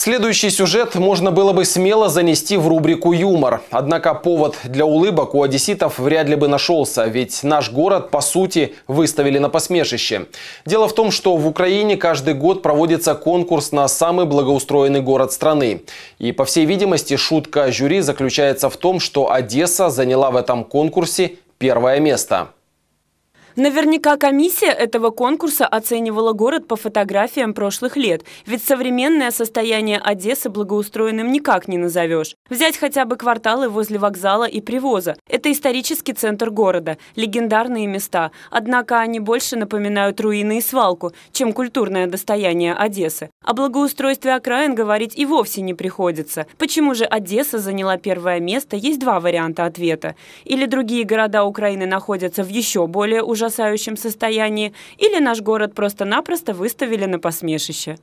Следующий сюжет можно было бы смело занести в рубрику «Юмор». Однако повод для улыбок у одесситов вряд ли бы нашелся, ведь наш город, по сути, выставили на посмешище. Дело в том, что в Украине каждый год проводится конкурс на самый благоустроенный город страны. И, по всей видимости, шутка жюри заключается в том, что Одесса заняла в этом конкурсе первое место. Наверняка комиссия этого конкурса оценивала город по фотографиям прошлых лет, ведь современное состояние Одессы благоустроенным никак не назовешь. Взять хотя бы кварталы возле вокзала и привоза. Это исторический центр города, легендарные места, однако они больше напоминают руины и свалку, чем культурное достояние Одессы. О благоустройстве окраин говорить и вовсе не приходится. Почему же Одесса заняла первое место, есть два варианта ответа. Или другие города Украины находятся в еще более ужасном ужасающем состоянии, или наш город просто-напросто выставили на посмешище.